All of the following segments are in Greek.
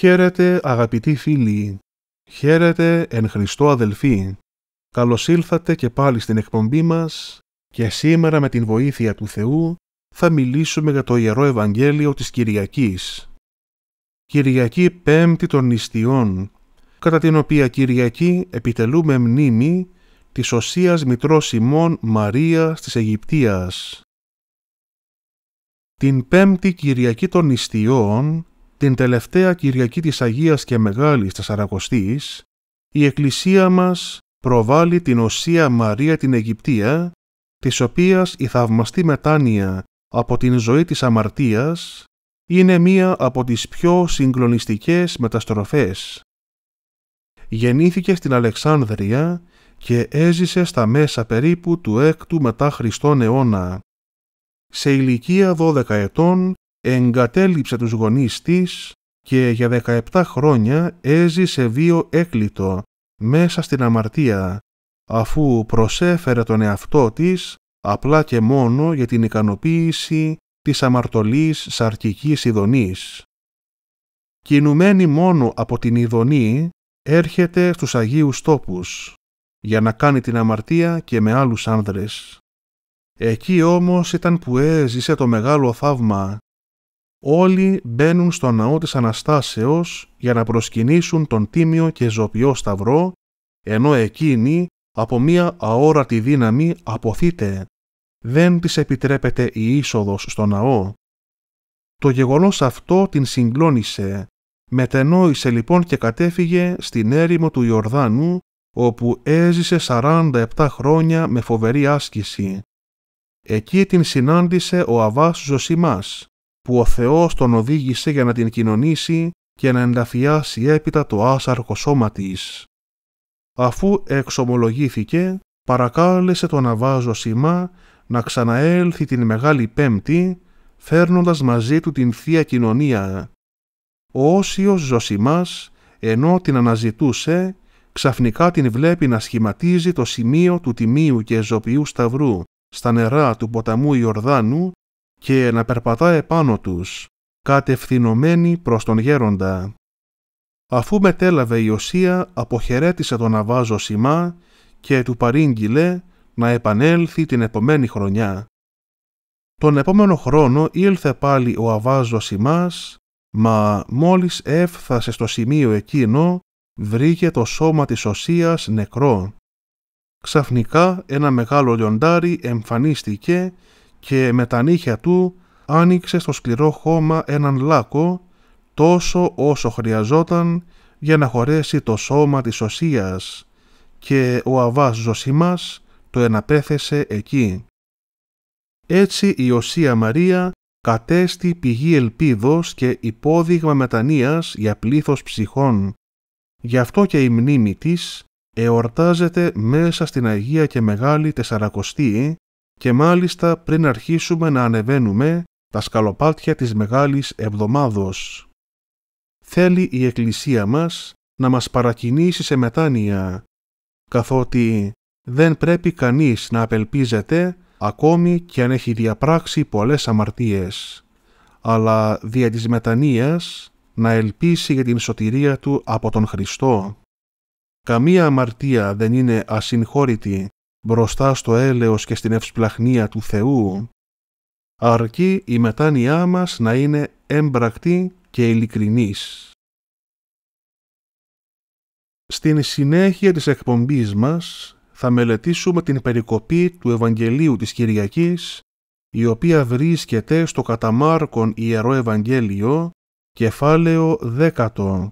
Χαίρετε αγαπητοί φίλοι, χαίρετε εν Χριστώ αδελφοί. Καλώς ήλθατε και πάλι στην εκπομπή μας και σήμερα με την βοήθεια του Θεού θα μιλήσουμε για το Ιερό Ευαγγέλιο της Κυριακής. Κυριακή Πέμπτη των Νηστιών, κατά την οποία Κυριακή επιτελούμε μνήμη της Οσίας Μητρός Σιμών Μαρίας της Αιγυπτίας. Την Πέμπτη Κυριακή των Νηστιών την τελευταία Κυριακή της Αγίας και Μεγάλης Τεσσαρακοστής, η Εκκλησία μας προβάλλει την Οσία Μαρία την Αιγυπτία, της οποίας η θαυμαστή μετάνοια από την ζωή της αμαρτίας είναι μία από τις πιο συγκλονιστικές μεταστροφές. Γεννήθηκε στην Αλεξάνδρεια και έζησε στα μέσα περίπου του 6ου μετά Χριστόν αιώνα. Σε ηλικία 12 ετών εγκατέλειψε τους γονείς της και για 17 χρόνια έζησε βίο έκλειτο μέσα στην αμαρτία, αφού προσέφερε τον εαυτό της απλά και μόνο για την ικανοποίηση της αμαρτωλής σαρκικής ειδονής. Κινουμένη μόνο από την ειδονή, έρχεται στους Αγίους τόπους για να κάνει την αμαρτία και με άλλους άνδρες. Εκεί όμως ήταν που έζησε το μεγάλο θαύμα Όλοι μπαίνουν στο ναό της Αναστάσεως για να προσκυνήσουν τον τίμιο και ζωπιό σταυρό, ενώ εκείνη από μία αόρατη δύναμη αποθείται. Δεν της επιτρέπεται η είσοδος στο ναό. Το γεγονός αυτό την συγκλώνησε. Μετενόησε λοιπόν και κατέφυγε στην έρημο του Ιορδάνου, όπου έζησε 47 χρόνια με φοβερή άσκηση. Εκεί την συνάντησε ο Αβάς Ζωσιμάς, που ο Θεός τον οδήγησε για να την κοινωνήσει και να ενταφιάσει έπειτα το άσαρκο σώμα της. Αφού εξομολογήθηκε, παρακάλεσε τον Αβάζο Σιμά να ξαναέλθει την Μεγάλη Πέμπτη, φέρνοντας μαζί του την Θεία Κοινωνία. Ο Όσιος Ζωσιμάς, ενώ την αναζητούσε, ξαφνικά την βλέπει να σχηματίζει το σημείο του Τιμίου και Εζωπιού Σταυρού στα νερά του ποταμού Ιορδάνου και να περπατά επάνω τους, κατευθυνωμένη προς τον γέροντα. Αφού μετέλαβε η Οσία, αποχαιρέτησε τον Αβάζο Σιμά και του παρήγγειλε να επανέλθει την επομένη χρονιά. Τον επόμενο χρόνο ήλθε πάλι ο Αβάζο Σιμάς, μα μόλις έφθασε στο σημείο εκείνο, βρήκε το σώμα της Οσίας νεκρό. Ξαφνικά ένα μεγάλο λιοντάρι εμφανίστηκε και με τα νύχια του άνοιξε στο σκληρό χώμα έναν λάκο τόσο όσο χρειαζόταν για να χωρέσει το σώμα της οσίας και ο αβάς Ζωσιμάς το εναπέθεσε εκεί. Έτσι η Οσία Μαρία κατέστη πηγή ελπίδος και υπόδειγμα μετανοίας για πλήθος ψυχών. Γι' αυτό και η μνήμη της εορτάζεται μέσα στην Αγία και Μεγάλη Τεσσαρακοστή και μάλιστα πριν αρχίσουμε να ανεβαίνουμε τα σκαλοπάτια της Μεγάλης Εβδομάδος. Θέλει η Εκκλησία μας να μας παρακινήσει σε μετάνοια, καθότι δεν πρέπει κανείς να απελπίζεται ακόμη και αν έχει διαπράξει πολλές αμαρτίες, αλλά δια της μετανοίας να ελπίσει για την σωτηρία του από τον Χριστό. Καμία αμαρτία δεν είναι ασυγχώρητη μπροστά στο έλεος και στην ευσπλαχνία του Θεού, ναι. αρκεί η μετάνοιά μας να είναι έμπρακτη και ειλικρινής. Στην συνέχεια της εκπομπής μας θα μελετήσουμε την περικοπή του Ευαγγελίου της Κυριακής, η οποία βρίσκεται στο καταμάρκον Ιερό Ευαγγέλιο, κεφάλαιο 10,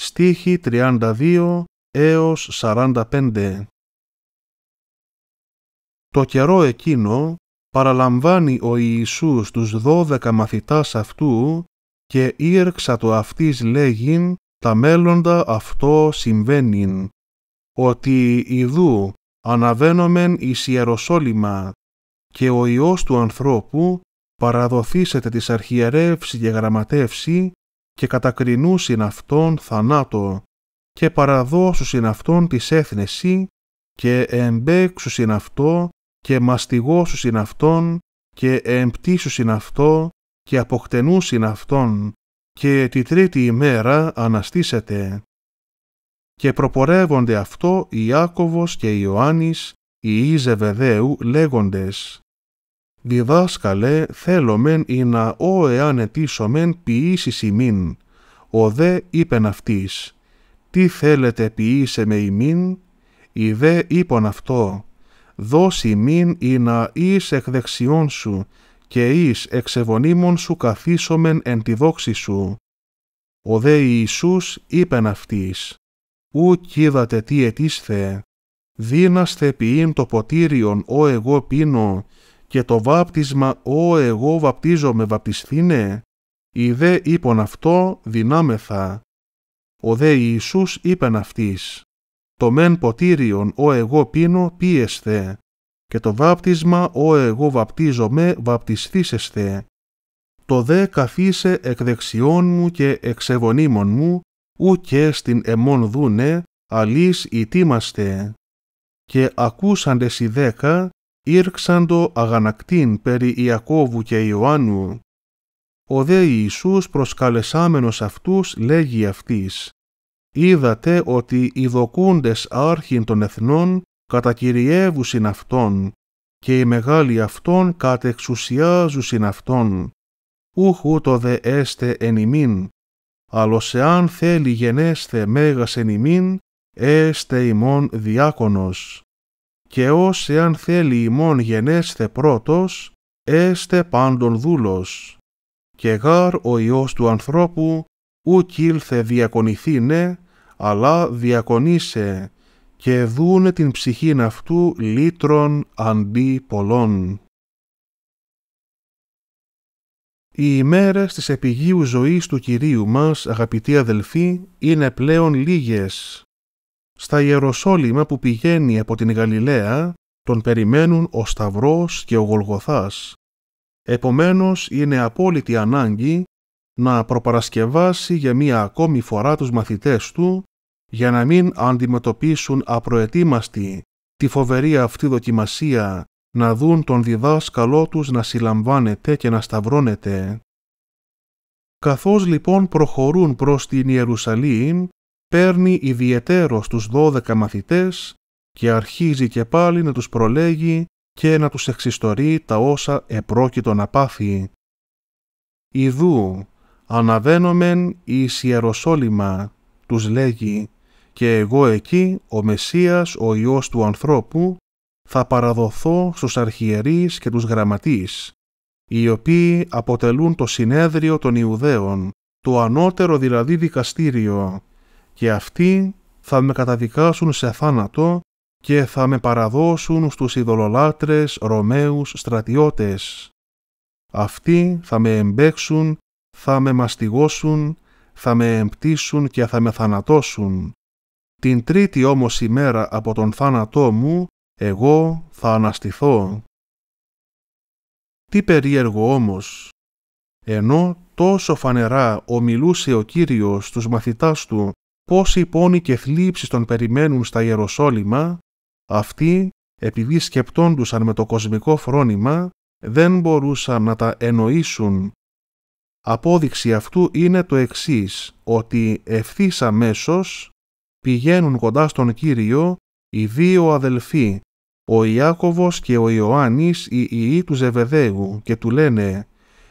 στίχη 32 έως 45. Το καιρό εκείνο παραλαμβάνει ο Ιησούς τους δώδεκα μαθητάς αυτού και ήρξα το αυτής λέγειν τα μέλλοντα αυτό συμβαίνειν, ότι ιδού αναβαίνομεν εις Ιεροσόλυμα και ο Υιός του ανθρώπου παραδοθήσετε της αρχιερεύση και γραμματεύση και κατακρινούσιν αυτόν θανάτο και παραδώσουσιν αυτόν της έθνεση και εμπέξουσιν αυτό και μαστιγώσουσιν είναι αυτόν και εμπτήσου είναι αυτό και αποκτενούς είναι αυτόν και τη τρίτη ημέρα αναστήσετε. Και προπορεύονται αυτό οι Ιάκωβος και Ιωάννης, οι Ιζεβεδαίου λέγοντες. Διδάσκαλε θέλομεν ή να ο εάν ετήσομεν ποιήσεις ημίν. Ο δε είπεν αυτής, τι θέλετε ποιήσε με ημίν, η δε αυτό, δώσει μην ή να εις εκ δεξιών σου, και εις εξ σου καθίσομεν εν τη δόξη σου. Ο δε Ιησούς είπεν αυτής, «Ου κίδατε τι ετίσθε, δίναστε ποιήν το ποτήριον ο εγώ πίνω, και το βάπτισμα ο εγώ βαπτίζομαι βαπτισθήνε, η δε είπον αυτό δυνάμεθα. Ο δε Ιησούς είπεν αυτής, το μεν ποτήριον ο εγώ πίνω πίεσθε, και το βάπτισμα ο εγώ βαπτίζομαι βαπτιστήσεσθε. Το δε καθίσε εκ δεξιών μου και εξεβονίμων μου, ου και στην εμών δούνε, αλείς ητήμαστε. Και ακούσαντες οι δέκα, το αγανακτήν περί Ιακώβου και Ιωάννου. Ο δε Ιησούς προσκαλεσάμενος αυτούς λέγει αυτής είδατε ότι οι δοκούντες άρχιν των εθνών κατακυριεύουσιν αυτόν και οι μεγάλοι αυτόν κατεξουσιάζουσιν αυτόν. Ούχου το δε έστε εν ημίν, αλλος εάν θέλει γενέστε μέγας εν ημίν, έστε ημών διάκονος. Και ως εάν θέλει ημών γενέστε πρώτος, έστε πάντων δούλος. Και γάρ ο του ανθρώπου, ούκ ήλθε ναι, αλλά διακονήσε και δούνε την ψυχήν αυτού λύτρων αντί πολλών. Οι ημέρες της επιγείου ζωής του Κυρίου μας, αγαπητοί αδελφοί, είναι πλέον λίγες. Στα Ιεροσόλυμα που πηγαίνει από την Γαλιλαία, τον περιμένουν ο Σταυρός και ο Γολγοθάς. Επομένως, είναι απόλυτη ανάγκη να προπαρασκευάσει για μία ακόμη φορά τους μαθητές του για να μην αντιμετωπίσουν απροετοίμαστοι τη φοβερή αυτή δοκιμασία να δουν τον διδάσκαλό τους να συλλαμβάνεται και να σταυρώνεται. Καθώς λοιπόν προχωρούν προς την Ιερουσαλήμ, παίρνει ιδιαίτερο τους δώδεκα μαθητές και αρχίζει και πάλι να τους προλέγει και να τους εξιστορεί τα όσα επρόκειτο να πάθει. Ιδού, αναβαίνομεν εις Ιεροσόλυμα, τους λέγει, και εγώ εκεί, ο Μεσσίας, ο Υιός του ανθρώπου, θα παραδοθώ στους αρχιερείς και τους γραμματείς, οι οποίοι αποτελούν το συνέδριο των Ιουδαίων, το ανώτερο δηλαδή δικαστήριο, και αυτοί θα με καταδικάσουν σε θάνατο και θα με παραδώσουν στους ειδωλολάτρες Ρωμαίους στρατιώτες. Αυτοί θα με εμπέξουν, θα με μαστιγώσουν, θα με εμπτήσουν και θα με θανατώσουν την τρίτη όμως ημέρα από τον θάνατό μου, εγώ θα αναστηθώ. Τι περίεργο όμως, ενώ τόσο φανερά ομιλούσε ο Κύριος στους μαθητάς του πόσοι πόνοι και θλίψεις τον περιμένουν στα Ιεροσόλυμα, αυτοί, επειδή σκεπτόντουσαν με το κοσμικό φρόνημα, δεν μπορούσαν να τα εννοήσουν. Απόδειξη αυτού είναι το εξής, ότι ευθύς αμέσως πηγαίνουν κοντά στον Κύριο οι δύο αδελφοί, ο Ιάκωβος και ο Ιωάννης, οι ιοί του Ζεβεδαίου, και του λένε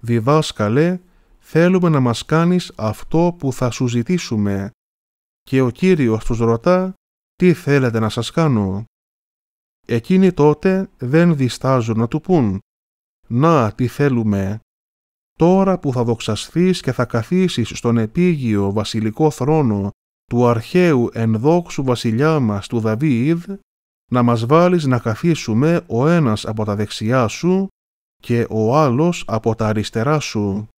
«Διδάσκαλε, θέλουμε να μας κάνεις αυτό που θα σου ζητήσουμε». Και ο Κύριος τους ρωτά «Τι θέλετε να σας κάνω». Εκείνοι τότε δεν διστάζουν να του πούν «Να, τι θέλουμε». Τώρα που θα δοξαστείς και θα καθίσεις στον επίγειο βασιλικό θρόνο του αρχαίου ενδόξου βασιλιά μας του Δαβίδ, να μας βάλεις να καθίσουμε ο ένας από τα δεξιά σου και ο άλλος από τα αριστερά σου.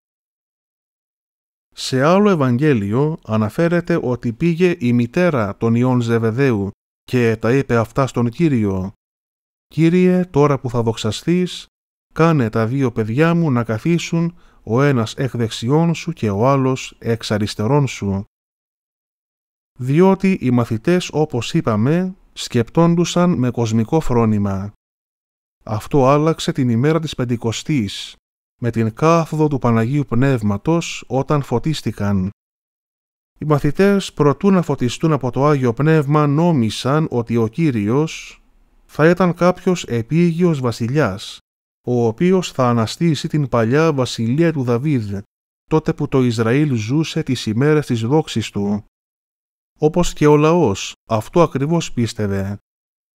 Σε άλλο Ευαγγέλιο αναφέρεται ότι πήγε η μητέρα των Ιών Ζεβεδαίου και τα είπε αυτά στον Κύριο. «Κύριε, τώρα που θα δοξαστείς, κάνε τα δύο παιδιά μου να καθίσουν ο ένας εκ δεξιών σου και ο άλλος εξ αριστερών σου» διότι οι μαθητές όπως είπαμε σκεπτόντουσαν με κοσμικό φρόνημα. Αυτό άλλαξε την ημέρα της Πεντηκοστής, με την κάθοδο του Παναγίου Πνεύματος όταν φωτίστηκαν. Οι μαθητές προτού να φωτιστούν από το Άγιο Πνεύμα νόμισαν ότι ο Κύριος θα ήταν κάποιος επίγειος βασιλιάς, ο οποίος θα αναστήσει την παλιά βασιλεία του Δαβίδ, τότε που το Ισραήλ ζούσε τις ημέρες της δόξης του όπως και ο λαός. Αυτό ακριβώς πίστευε.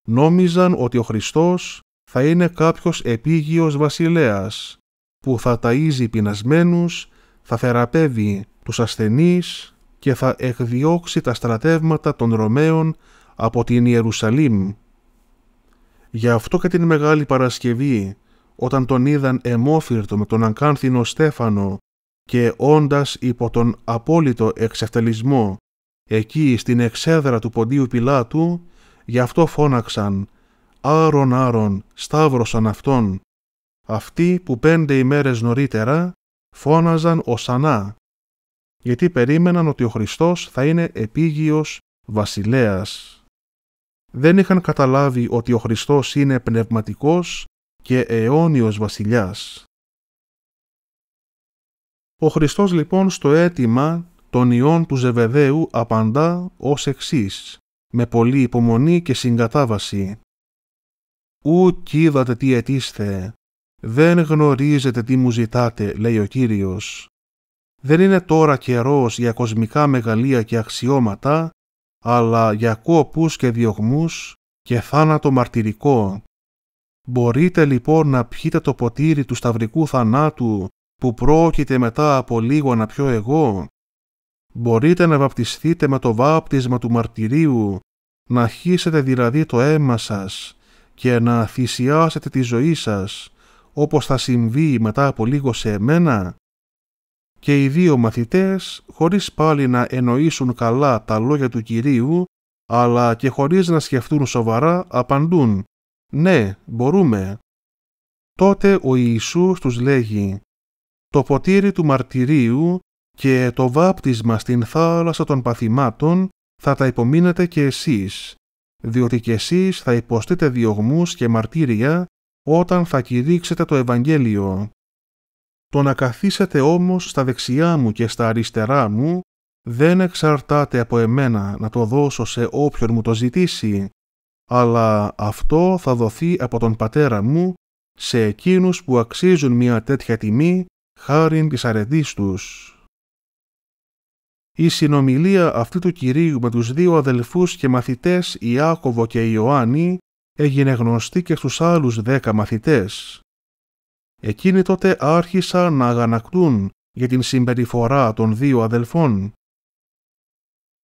Νόμιζαν ότι ο Χριστός θα είναι κάποιος επίγειος βασιλέας, που θα ταΐζει πεινασμένους, θα θεραπεύει τους ασθενείς και θα εκδιώξει τα στρατεύματα των Ρωμαίων από την Ιερουσαλήμ. Γι' αυτό και την Μεγάλη Παρασκευή, όταν τον είδαν εμόφυρτο με τον ακάνθινο Στέφανο και όντας υπό τον απόλυτο εξευτελισμό Εκεί στην εξέδρα του ποντίου Πιλάτου, γι' αυτό φώναξαν «Άρον, άρον, σταύρωσαν αυτόν». Αυτοί που πέντε ημέρες νωρίτερα φώναζαν «Οσανά», γιατί περίμεναν ότι ο Χριστός θα είναι επίγειος βασιλέας. Δεν είχαν καταλάβει ότι ο Χριστός είναι πνευματικός και αιώνιος βασιλιάς. Ο Χριστός λοιπόν στο αίτημα τον ιών του Ζεβεδαίου απαντά ως εξής, με πολλή υπομονή και συγκατάβαση. «Ου είδατε τι ετίστε! δεν γνωρίζετε τι μου ζητάτε», λέει ο Κύριος. «Δεν είναι τώρα καιρός για κοσμικά μεγαλεία και αξιώματα, αλλά για κόπους και διωγμούς και θάνατο μαρτυρικό. Μπορείτε λοιπόν να πιείτε το ποτήρι του σταυρικού θανάτου που πρόκειται μετά από λίγο να πιω εγώ μπορείτε να βαπτιστείτε με το βάπτισμα του μαρτυρίου, να χύσετε δηλαδή το αίμα σας και να θυσιάσετε τη ζωή σας, όπως θα συμβεί μετά από λίγο σε εμένα. Και οι δύο μαθητές, χωρίς πάλι να εννοήσουν καλά τα λόγια του Κυρίου, αλλά και χωρίς να σκεφτούν σοβαρά, απαντούν «Ναι, μπορούμε». Τότε ο Ιησούς τους λέγει «Το ποτήρι του μαρτυρίου και το βάπτισμα στην θάλασσα των παθημάτων θα τα υπομείνετε και εσείς, διότι και εσείς θα υποστείτε διωγμούς και μαρτύρια όταν θα κηρύξετε το Ευαγγέλιο. Το να καθίσετε όμως στα δεξιά μου και στα αριστερά μου δεν εξαρτάται από εμένα να το δώσω σε όποιον μου το ζητήσει, αλλά αυτό θα δοθεί από τον Πατέρα μου σε εκείνους που αξίζουν μια τέτοια τιμή χάριν της αρετής τους. Η συνομιλία αυτή του Κυρίου με τους δύο αδελφούς και μαθητές Ιάκωβο και Ιωάννη έγινε γνωστή και στους άλλους δέκα μαθητές. Εκείνοι τότε άρχισαν να αγανακτούν για την συμπεριφορά των δύο αδελφών.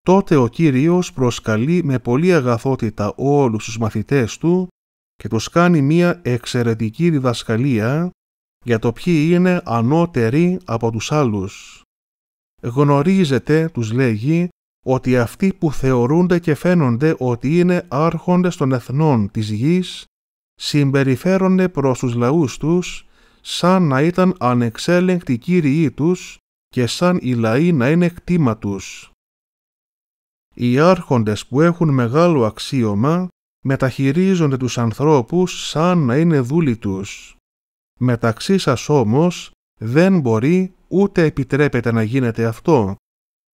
Τότε ο Κύριος προσκαλεί με πολλή αγαθότητα όλους τους μαθητές του και τους κάνει μία εξαιρετική διδασκαλία για το ποιοι είναι ανώτεροι από τους άλλους γνωρίζετε, τους λέγει, ότι αυτοί που θεωρούνται και φαίνονται ότι είναι άρχοντες των εθνών της γης, συμπεριφέρονται προς τους λαούς τους σαν να ήταν ανεξέλεγκτοι κύριοι τους και σαν οι λαοί να είναι κτήμα τους. Οι άρχοντες που έχουν μεγάλο αξίωμα μεταχειρίζονται τους ανθρώπους σαν να είναι δούλοι τους. Μεταξύ σας όμως δεν μπορεί ούτε επιτρέπεται να γίνεται αυτό.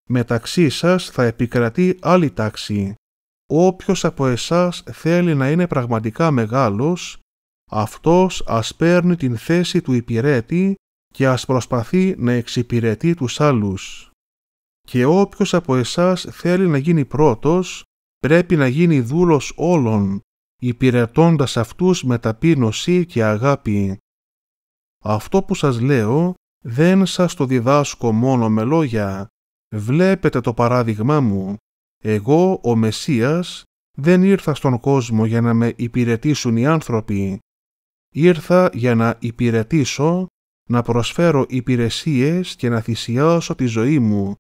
Μεταξύ σας θα επικρατεί άλλη τάξη. Όποιος από εσάς θέλει να είναι πραγματικά μεγάλος, αυτός ας παίρνει την θέση του υπηρέτη και ας προσπαθεί να εξυπηρετεί τους άλλους. Και όποιος από εσάς θέλει να γίνει πρώτος, πρέπει να γίνει δούλος όλων, υπηρετώντας αυτούς με ταπείνωση και αγάπη. Αυτό που σας λέω δεν σας το διδάσκω μόνο με λόγια. Βλέπετε το παράδειγμά μου. Εγώ, ο Μεσσίας, δεν ήρθα στον κόσμο για να με υπηρετήσουν οι άνθρωποι. Ήρθα για να υπηρετήσω, να προσφέρω υπηρεσίες και να θυσιάσω τη ζωή μου,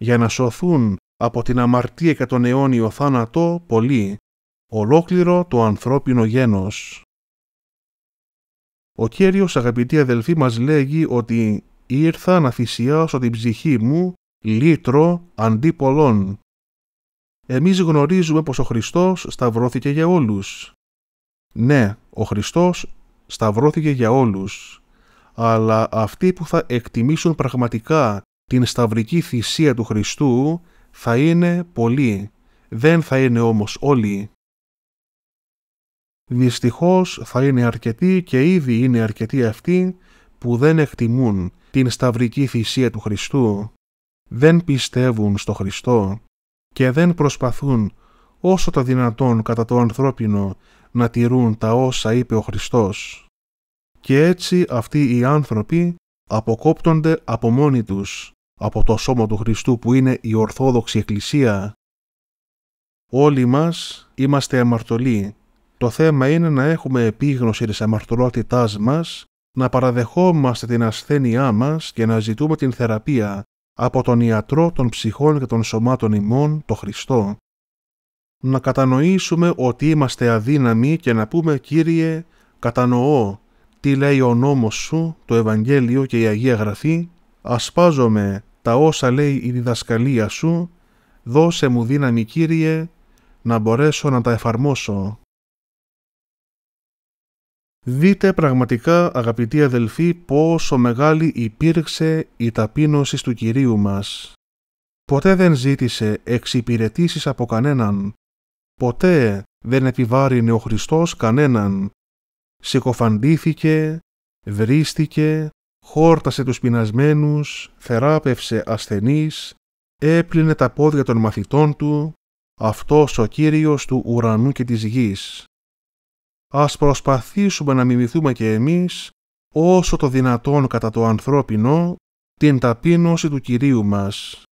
για να σωθούν από την αμαρτία και τον αιώνιο θάνατο πολύ, ολόκληρο το ανθρώπινο γένος. Ο Κέριος αγαπητοί αδελφοί μας λέγει ότι «Ήρθα να θυσιάσω την ψυχή μου, λύτρο αντί πολλών». Εμείς γνωρίζουμε πως ο Χριστός σταυρώθηκε για όλους. Ναι, ο Χριστός σταυρώθηκε για όλους. Αλλά αυτοί που θα εκτιμήσουν πραγματικά την σταυρική θυσία του Χριστού θα είναι πολλοί. Δεν θα είναι όμως όλοι. Δυστυχώς θα είναι αρκετοί και ήδη είναι αρκετοί αυτοί που δεν εκτιμούν την σταυρική θυσία του Χριστού, δεν πιστεύουν στο Χριστό και δεν προσπαθούν όσο τα δυνατόν κατά το ανθρώπινο να τηρούν τα όσα είπε ο Χριστός. Και έτσι αυτοί οι άνθρωποι αποκόπτονται από μόνοι τους από το σώμα του Χριστού που είναι η Ορθόδοξη Εκκλησία. Όλοι μας είμαστε αμαρτωλοί το θέμα είναι να έχουμε επίγνωση της αμαρτωλότητάς μας, να παραδεχόμαστε την ασθένειά μας και να ζητούμε την θεραπεία από τον ιατρό των ψυχών και των σωμάτων ημών, το Χριστό. Να κατανοήσουμε ότι είμαστε αδύναμοι και να πούμε «Κύριε, κατανοώ τι λέει ο νόμος σου, το Ευαγγέλιο και η Αγία Γραφή, ασπάζομαι τα όσα λέει η διδασκαλία σου, δώσε μου δύναμη Κύριε, να μπορέσω να τα εφαρμόσω». Δείτε πραγματικά αγαπητοί αδελφοί πόσο μεγάλη υπήρξε η ταπείνωση του Κυρίου μας. Ποτέ δεν ζήτησε εξυπηρετήσεις από κανέναν. Ποτέ δεν επιβάρυνε ο Χριστός κανέναν. Συκοφαντήθηκε, βρίστηκε, χόρτασε τους πεινασμένους, θεράπευσε ασθενείς, έπλυνε τα πόδια των μαθητών του, αυτός ο Κύριος του ουρανού και της γης ας προσπαθήσουμε να μιμηθούμε και εμείς όσο το δυνατόν κατά το ανθρώπινο την ταπείνωση του Κυρίου μας.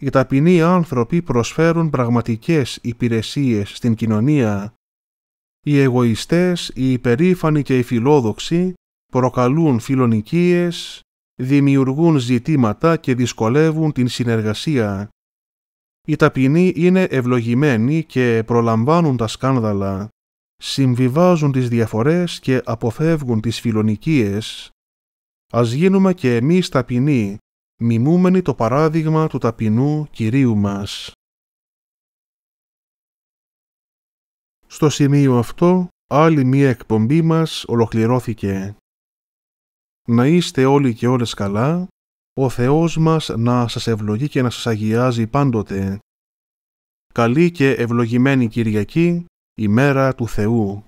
Οι ταπεινοί άνθρωποι προσφέρουν πραγματικές υπηρεσίες στην κοινωνία. Οι εγωιστές, οι υπερήφανοι και οι φιλόδοξοι προκαλούν φιλονικίες, δημιουργούν ζητήματα και δυσκολεύουν την συνεργασία. Οι ταπεινοί είναι ευλογημένοι και προλαμβάνουν τα σκάνδαλα συμβιβάζουν τις διαφορές και αποφεύγουν τις φιλονικίες, ας γίνουμε και εμείς ταπεινοί, μιμούμενοι το παράδειγμα του ταπεινού Κυρίου μας. Στο σημείο αυτό, άλλη μία εκπομπή μας ολοκληρώθηκε. Να είστε όλοι και όλες καλά, ο Θεός μας να σας ευλογεί και να σας αγιάζει πάντοτε. Καλή και ευλογημένη Κυριακή η μέρα του Θεού